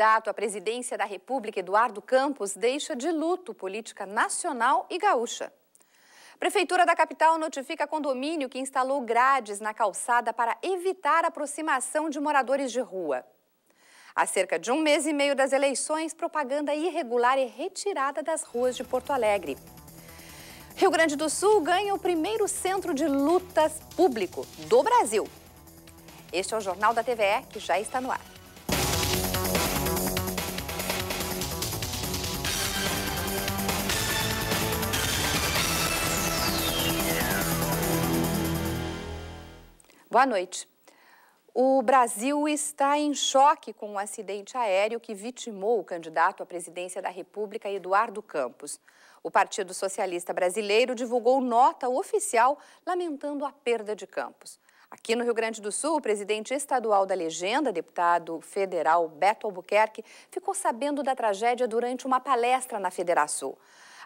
candidato à presidência da República, Eduardo Campos, deixa de luto política nacional e gaúcha. Prefeitura da capital notifica condomínio que instalou grades na calçada para evitar aproximação de moradores de rua. Há cerca de um mês e meio das eleições, propaganda irregular é retirada das ruas de Porto Alegre. Rio Grande do Sul ganha o primeiro centro de lutas público do Brasil. Este é o Jornal da TVE, que já está no ar. Boa noite. O Brasil está em choque com o um acidente aéreo que vitimou o candidato à presidência da República, Eduardo Campos. O Partido Socialista Brasileiro divulgou nota oficial lamentando a perda de Campos. Aqui no Rio Grande do Sul, o presidente estadual da legenda, deputado federal Beto Albuquerque, ficou sabendo da tragédia durante uma palestra na Federação.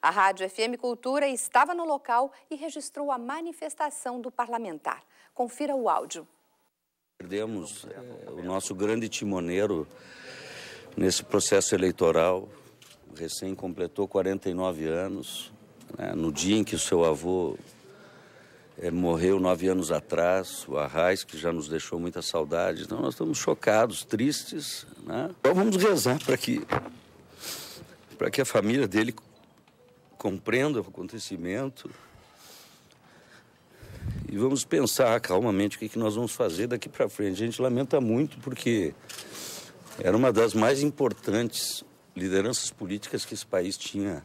A Rádio FM Cultura estava no local e registrou a manifestação do parlamentar. Confira o áudio. Perdemos é, o nosso grande timoneiro nesse processo eleitoral. Recém completou 49 anos. Né, no dia em que o seu avô é, morreu nove anos atrás, o Arraes, que já nos deixou muita saudade. Então nós estamos chocados, tristes. Né? Então vamos rezar para que, que a família dele compreenda o acontecimento. E vamos pensar calmamente o que, que nós vamos fazer daqui para frente. A gente lamenta muito porque era uma das mais importantes lideranças políticas que esse país tinha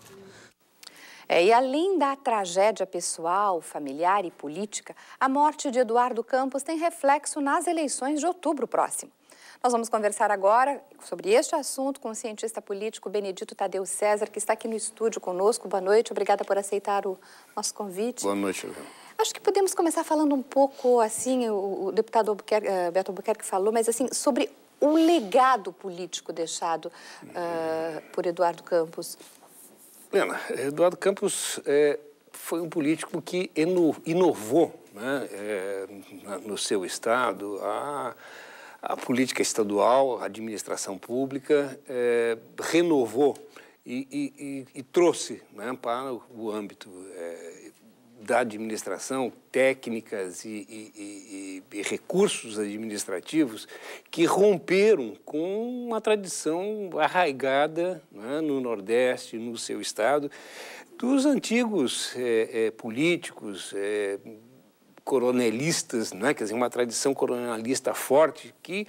é, e além da tragédia pessoal, familiar e política, a morte de Eduardo Campos tem reflexo nas eleições de outubro próximo. Nós vamos conversar agora sobre este assunto com o cientista político Benedito Tadeu César, que está aqui no estúdio conosco. Boa noite, obrigada por aceitar o nosso convite. Boa noite, Helena. Acho que podemos começar falando um pouco, assim, o, o deputado Albuquerque, uh, Beto Albuquerque falou, mas assim, sobre o legado político deixado uh, por Eduardo Campos. Lena, Eduardo Campos é, foi um político que inovou né, é, no seu estado a, a, política estadual, a administração pública, é, renovou e, e, e, e trouxe né, para o âmbito é, da administração técnicas e recursos administrativos que romperam com uma tradição arraigada né, no Nordeste, no seu estado, dos antigos é, é, políticos, é, coronelistas, né, quer dizer, uma tradição coronelista forte que,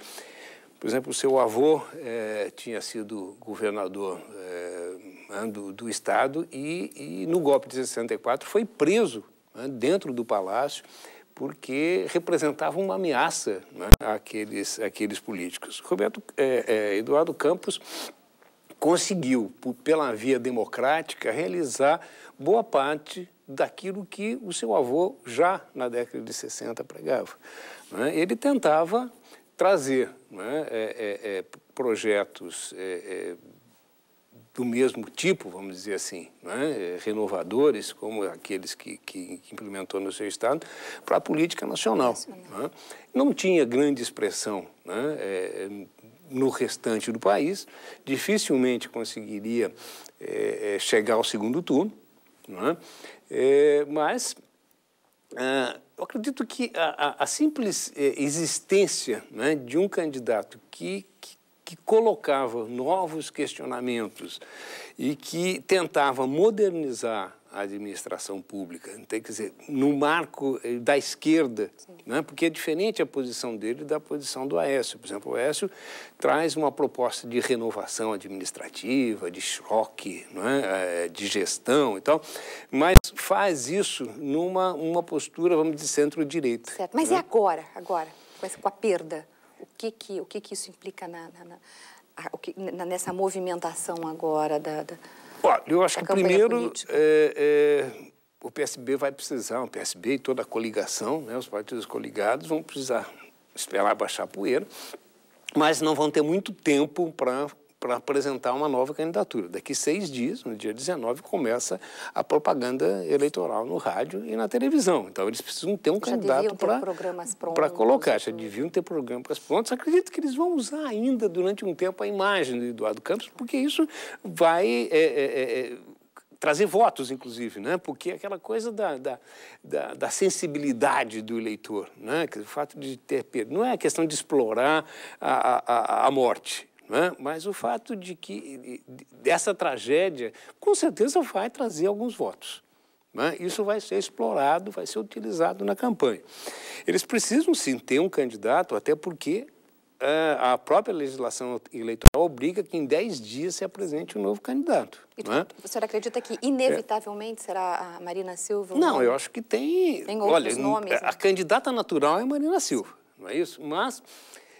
por exemplo, o seu avô é, tinha sido governador é, do, do, Estado e, e, no golpe de 64, foi preso né, dentro do palácio porque representava uma ameaça né, àqueles, àqueles políticos. Roberto é, é, Eduardo Campos conseguiu, por, pela via democrática, realizar boa parte daquilo que o seu avô, já na década de 60, pregava. Né? Ele tentava trazer né, é, é, é projetos é, do mesmo tipo, vamos dizer assim, né? renovadores, como aqueles que, que implementou no seu Estado, para a política nacional. Né? Não tinha grande expressão né? é, no restante do país, dificilmente conseguiria é, é chegar ao segundo turno, é? é, mas. Ah, eu acredito que a, a simples existência de um candidato que, que que colocava novos questionamentos e que tentava modernizar a administração pública. Tem então, que dizer, no marco eh, da esquerda, né? porque é diferente a posição dele da posição do Aécio. Por exemplo, o Aécio traz uma proposta de renovação administrativa, de choque, é eh, de gestão e tal, mas faz isso numa uma postura, vamos dizer, centro-direita. Mas né? e agora? Agora? Com a perda? o que que, o que, que isso implica na, na, na, o que, nessa movimentação agora da, da Olha, eu acho que primeiro é, é, o PSB vai precisar, o PSB e toda a coligação, né, os partidos coligados vão precisar esperar baixar a poeira, mas não vão ter muito tempo para para apresentar uma nova candidatura. Daqui seis dias, no dia 19, começa a propaganda eleitoral no rádio e na televisão. Então, eles precisam ter um já candidato para colocar. Já né? deviam ter programas prontos. Acredito que eles vão usar ainda durante um tempo a imagem do Eduardo Campos, porque isso vai. É, é, é, é trazer votos, inclusive, né? porque é aquela coisa da, da, da, da, sensibilidade do eleitor, né? o fato de ter perdido, não é a questão de explorar a, a, a morte, né? Mas o fato de que dessa tragédia, com certeza, vai trazer alguns votos. Né? Isso vai ser explorado, vai ser utilizado na campanha. Eles precisam sim ter um candidato, até porque eh, a própria legislação eleitoral obriga que em 10 dias se apresente um novo candidato. E né? O senhor acredita que, inevitavelmente, é. será a Marina Silva? Não, nome? eu acho que tem. Tem outros olha, nomes. A né? candidata natural é Marina Silva, não é isso? Mas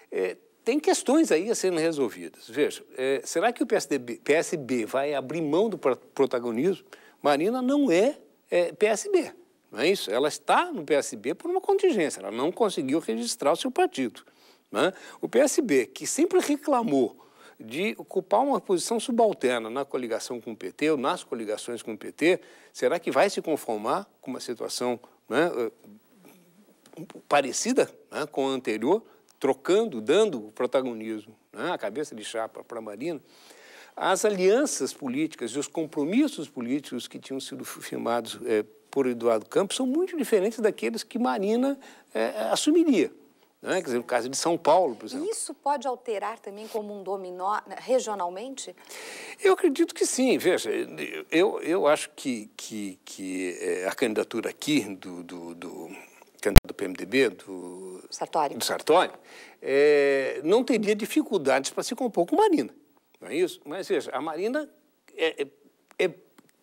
é, tem questões aí a serem resolvidas. Veja, é, será que o PSDB, PSB vai abrir mão do protagonismo? Marina não é, é, PSB, não é isso? Ela está no PSB por uma contingência, ela não conseguiu registrar o seu partido. Né? O PSB, que sempre reclamou de ocupar uma posição subalterna na coligação com o PT ou nas coligações com o PT, será que vai se conformar com uma situação né, eh, parecida né, com a anterior? trocando, dando o protagonismo, né, a cabeça de chapa para a Marina, as alianças políticas e os compromissos políticos que tinham sido firmados é, por Eduardo Campos são muito diferentes daqueles que Marina é, assumiria. Né? Quer dizer, no caso de São Paulo, por exemplo. Isso pode alterar também como um dominó né, regionalmente? Eu acredito que sim. Veja, eu, eu acho que, que, que eh, a candidatura aqui do, do, do candidato do PMDB, do Sartori. Do Sartori, é, não teria dificuldades para se compor com Marina. Não é isso? Mas veja, a Marina é, é, é,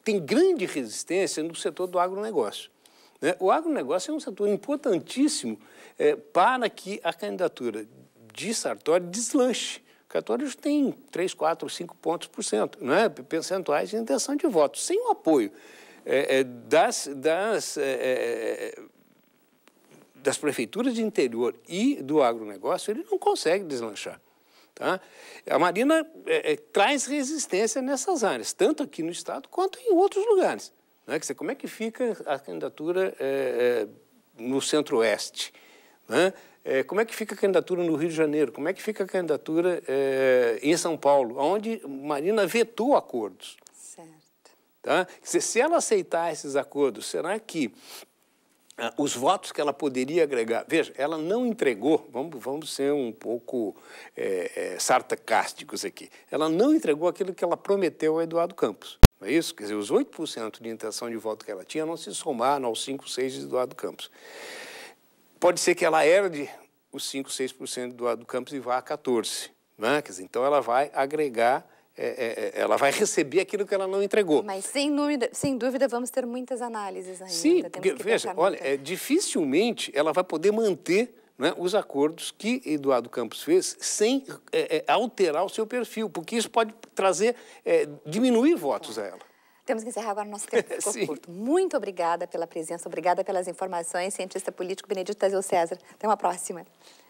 tem grande resistência no setor do agronegócio. Né? O agronegócio é um setor importantíssimo é, para que a candidatura de Sartori deslanche. Católicos tem 3, 4, 5 pontos por cento, né? percentuais de intenção de voto, sem o apoio é, é das, das é, das prefeituras de interior e do agronegócio, ele não consegue deslanchar. Tá? A Marina é, é, traz resistência nessas áreas, tanto aqui no Estado quanto em outros lugares. Né? Quer dizer, como é que fica a candidatura é, é no Centro-Oeste? Né? É, como é que fica a candidatura no Rio de Janeiro? Como é que fica a candidatura é, em São Paulo, onde Marina vetou acordos? Certo. Tá? Dizer, se ela aceitar esses acordos, será que ah, os votos que ela poderia agregar. Veja, ela não entregou, vamos, vamos ser um pouco é, é, sarcásticos aqui, ela não entregou aquilo que ela prometeu a Eduardo Campos. Não é isso? Quer dizer, os 8% de intenção de voto que ela tinha não se somaram aos 5, 6 de Eduardo Campos. Pode ser que ela herde os 5, 6% de Eduardo Campos e vá a 14%. Né? Quer dizer, então ela vai agregar é, é, é, ela vai receber aquilo que ela não entregou. Mas sem dúvida, sem dúvida vamos ter muitas análises ainda. Sim, Temos porque, veja, olha, é, dificilmente ela vai poder manter né, os acordos que Eduardo Campos fez sem é, alterar o seu perfil, porque isso pode trazer, diminuir votos a ela. Temos que encerrar agora o nosso tempo ficou curto. Muito obrigada pela presença, obrigada pelas informações, cientista político Benedito Tazel César. Até uma próxima.